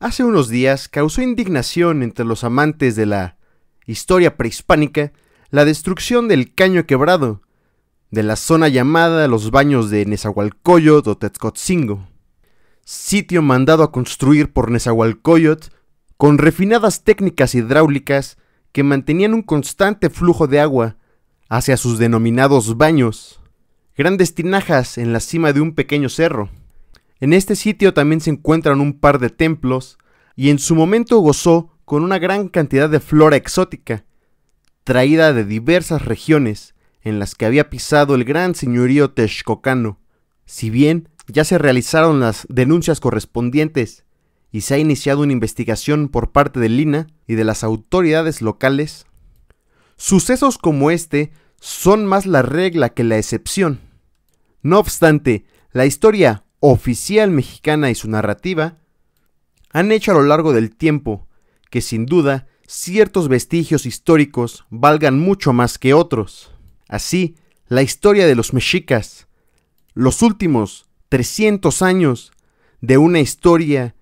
hace unos días causó indignación entre los amantes de la historia prehispánica la destrucción del caño quebrado de la zona llamada los baños de Nezahualcóyotl o Tezcotzingo, sitio mandado a construir por Nezahualcóyotl con refinadas técnicas hidráulicas que mantenían un constante flujo de agua hacia sus denominados baños, grandes tinajas en la cima de un pequeño cerro. En este sitio también se encuentran un par de templos y en su momento gozó con una gran cantidad de flora exótica, traída de diversas regiones en las que había pisado el gran señorío texcocano. Si bien ya se realizaron las denuncias correspondientes y se ha iniciado una investigación por parte de Lina y de las autoridades locales, sucesos como este son más la regla que la excepción. No obstante, la historia oficial mexicana y su narrativa, han hecho a lo largo del tiempo que sin duda ciertos vestigios históricos valgan mucho más que otros. Así, la historia de los mexicas, los últimos 300 años de una historia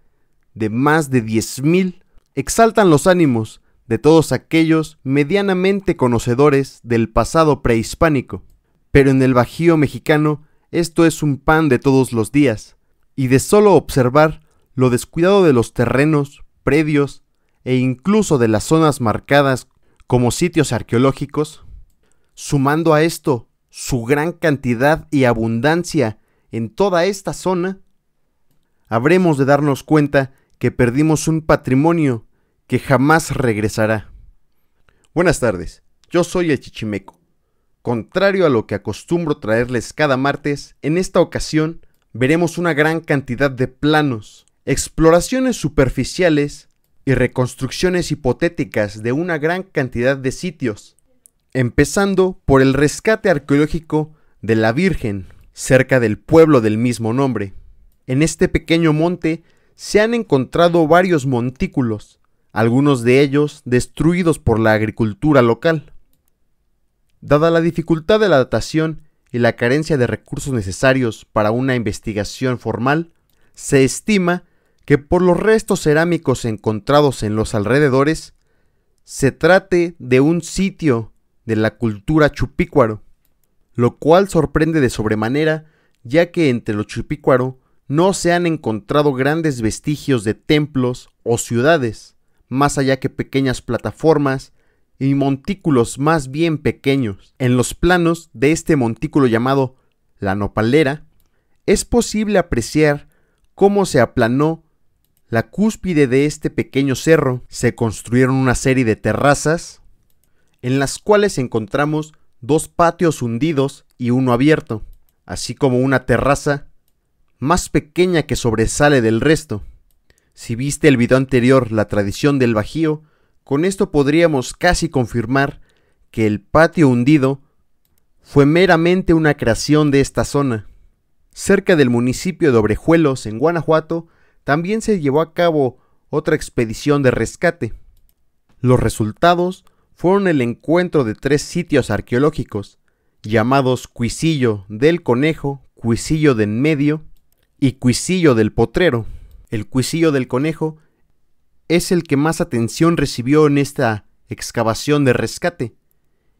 de más de 10.000, exaltan los ánimos de todos aquellos medianamente conocedores del pasado prehispánico. Pero en el Bajío mexicano esto es un pan de todos los días, y de solo observar lo descuidado de los terrenos, predios e incluso de las zonas marcadas como sitios arqueológicos, sumando a esto su gran cantidad y abundancia en toda esta zona, habremos de darnos cuenta que perdimos un patrimonio que jamás regresará. Buenas tardes, yo soy el Chichimeco Contrario a lo que acostumbro traerles cada martes, en esta ocasión veremos una gran cantidad de planos, exploraciones superficiales y reconstrucciones hipotéticas de una gran cantidad de sitios, empezando por el rescate arqueológico de la Virgen, cerca del pueblo del mismo nombre. En este pequeño monte se han encontrado varios montículos, algunos de ellos destruidos por la agricultura local. Dada la dificultad de la datación y la carencia de recursos necesarios para una investigación formal, se estima que por los restos cerámicos encontrados en los alrededores, se trate de un sitio de la cultura chupícuaro, lo cual sorprende de sobremanera ya que entre los chupícuaro no se han encontrado grandes vestigios de templos o ciudades, más allá que pequeñas plataformas y montículos más bien pequeños. En los planos de este montículo llamado la nopalera, es posible apreciar cómo se aplanó la cúspide de este pequeño cerro. Se construyeron una serie de terrazas en las cuales encontramos dos patios hundidos y uno abierto, así como una terraza más pequeña que sobresale del resto. Si viste el video anterior, la tradición del Bajío, con esto podríamos casi confirmar que el patio hundido fue meramente una creación de esta zona. Cerca del municipio de Obrejuelos, en Guanajuato, también se llevó a cabo otra expedición de rescate. Los resultados fueron el encuentro de tres sitios arqueológicos, llamados Cuisillo del Conejo, Cuisillo de en Medio y Cuisillo del Potrero. El Cuisillo del Conejo es el que más atención recibió en esta excavación de rescate,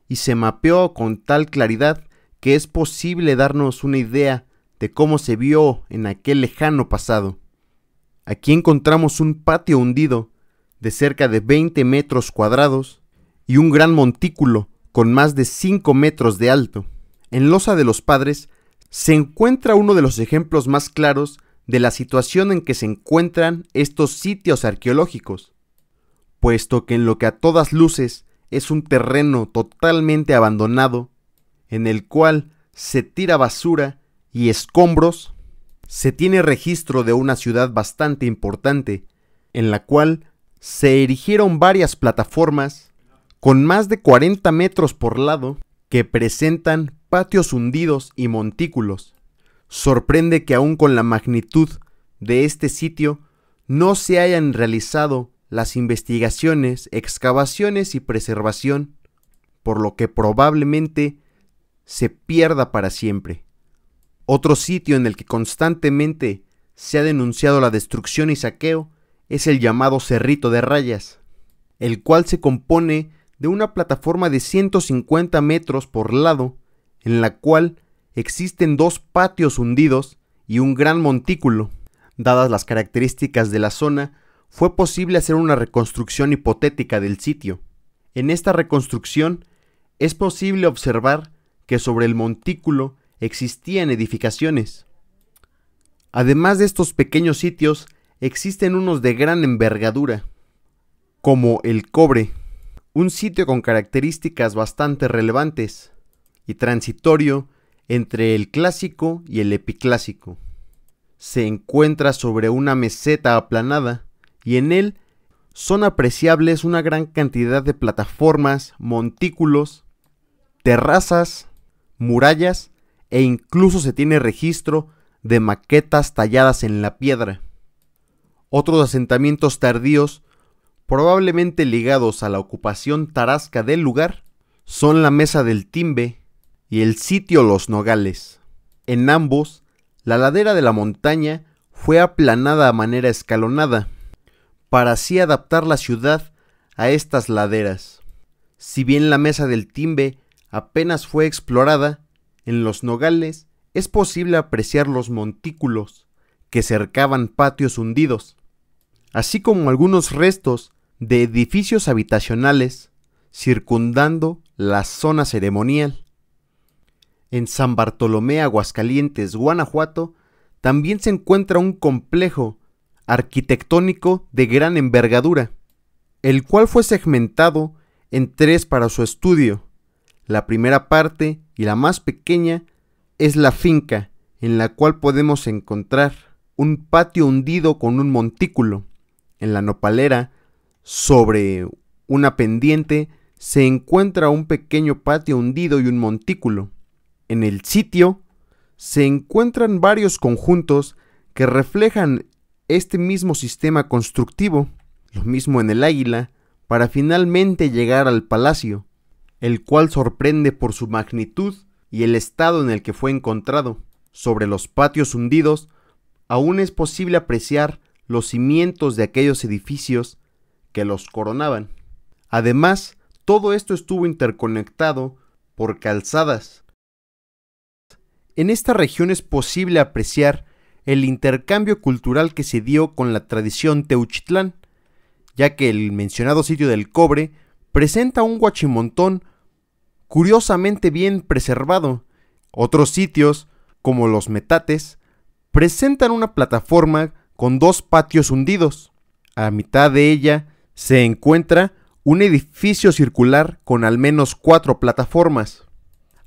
y se mapeó con tal claridad que es posible darnos una idea de cómo se vio en aquel lejano pasado. Aquí encontramos un patio hundido de cerca de 20 metros cuadrados y un gran montículo con más de 5 metros de alto. En Losa de los Padres se encuentra uno de los ejemplos más claros de la situación en que se encuentran estos sitios arqueológicos, puesto que en lo que a todas luces es un terreno totalmente abandonado, en el cual se tira basura y escombros, se tiene registro de una ciudad bastante importante, en la cual se erigieron varias plataformas con más de 40 metros por lado que presentan patios hundidos y montículos, sorprende que aún con la magnitud de este sitio no se hayan realizado las investigaciones, excavaciones y preservación, por lo que probablemente se pierda para siempre. Otro sitio en el que constantemente se ha denunciado la destrucción y saqueo es el llamado Cerrito de Rayas, el cual se compone de una plataforma de 150 metros por lado, en la cual existen dos patios hundidos y un gran montículo. Dadas las características de la zona, fue posible hacer una reconstrucción hipotética del sitio. En esta reconstrucción es posible observar que sobre el montículo existían edificaciones. Además de estos pequeños sitios, existen unos de gran envergadura, como el cobre, un sitio con características bastante relevantes y transitorio entre el clásico y el epiclásico. Se encuentra sobre una meseta aplanada y en él son apreciables una gran cantidad de plataformas, montículos, terrazas, murallas e incluso se tiene registro de maquetas talladas en la piedra. Otros asentamientos tardíos, probablemente ligados a la ocupación tarasca del lugar, son la Mesa del Timbe, y el sitio Los Nogales. En ambos, la ladera de la montaña fue aplanada a manera escalonada, para así adaptar la ciudad a estas laderas. Si bien la mesa del Timbe apenas fue explorada, en los nogales es posible apreciar los montículos que cercaban patios hundidos, así como algunos restos de edificios habitacionales circundando la zona ceremonial en San Bartolomé, Aguascalientes, Guanajuato, también se encuentra un complejo arquitectónico de gran envergadura, el cual fue segmentado en tres para su estudio. La primera parte y la más pequeña es la finca, en la cual podemos encontrar un patio hundido con un montículo. En la nopalera, sobre una pendiente, se encuentra un pequeño patio hundido y un montículo. En el sitio se encuentran varios conjuntos que reflejan este mismo sistema constructivo, lo mismo en el águila, para finalmente llegar al palacio, el cual sorprende por su magnitud y el estado en el que fue encontrado. Sobre los patios hundidos aún es posible apreciar los cimientos de aquellos edificios que los coronaban. Además, todo esto estuvo interconectado por calzadas, en esta región es posible apreciar el intercambio cultural que se dio con la tradición Teuchitlán, ya que el mencionado sitio del cobre presenta un guachimontón curiosamente bien preservado. Otros sitios, como los metates, presentan una plataforma con dos patios hundidos. A mitad de ella se encuentra un edificio circular con al menos cuatro plataformas.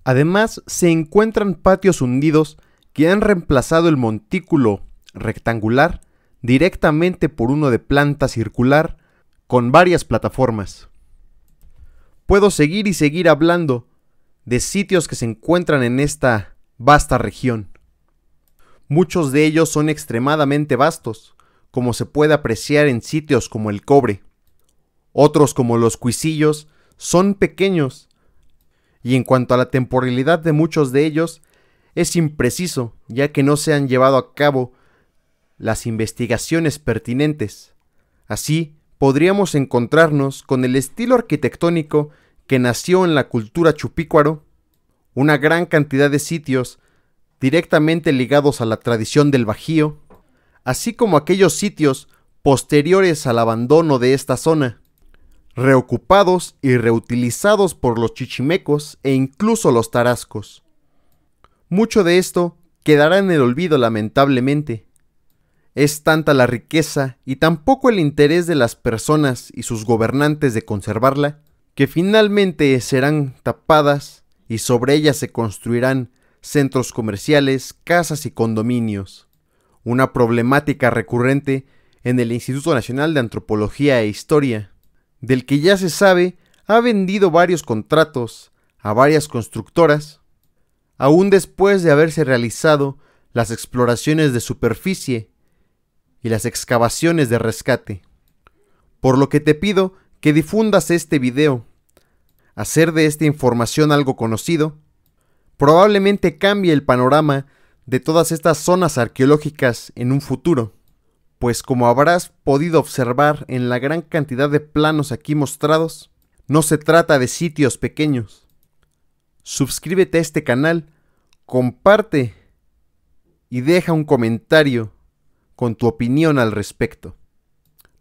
Además, se encuentran patios hundidos que han reemplazado el montículo rectangular directamente por uno de planta circular con varias plataformas. Puedo seguir y seguir hablando de sitios que se encuentran en esta vasta región. Muchos de ellos son extremadamente vastos, como se puede apreciar en sitios como el cobre. Otros como los cuisillos son pequeños y en cuanto a la temporalidad de muchos de ellos, es impreciso, ya que no se han llevado a cabo las investigaciones pertinentes. Así, podríamos encontrarnos con el estilo arquitectónico que nació en la cultura chupícuaro, una gran cantidad de sitios directamente ligados a la tradición del Bajío, así como aquellos sitios posteriores al abandono de esta zona, reocupados y reutilizados por los chichimecos e incluso los tarascos. Mucho de esto quedará en el olvido lamentablemente. Es tanta la riqueza y tampoco el interés de las personas y sus gobernantes de conservarla, que finalmente serán tapadas y sobre ellas se construirán centros comerciales, casas y condominios. Una problemática recurrente en el Instituto Nacional de Antropología e Historia, del que ya se sabe ha vendido varios contratos a varias constructoras, aún después de haberse realizado las exploraciones de superficie y las excavaciones de rescate. Por lo que te pido que difundas este video, hacer de esta información algo conocido, probablemente cambie el panorama de todas estas zonas arqueológicas en un futuro pues como habrás podido observar en la gran cantidad de planos aquí mostrados, no se trata de sitios pequeños. Suscríbete a este canal, comparte y deja un comentario con tu opinión al respecto.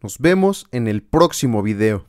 Nos vemos en el próximo video.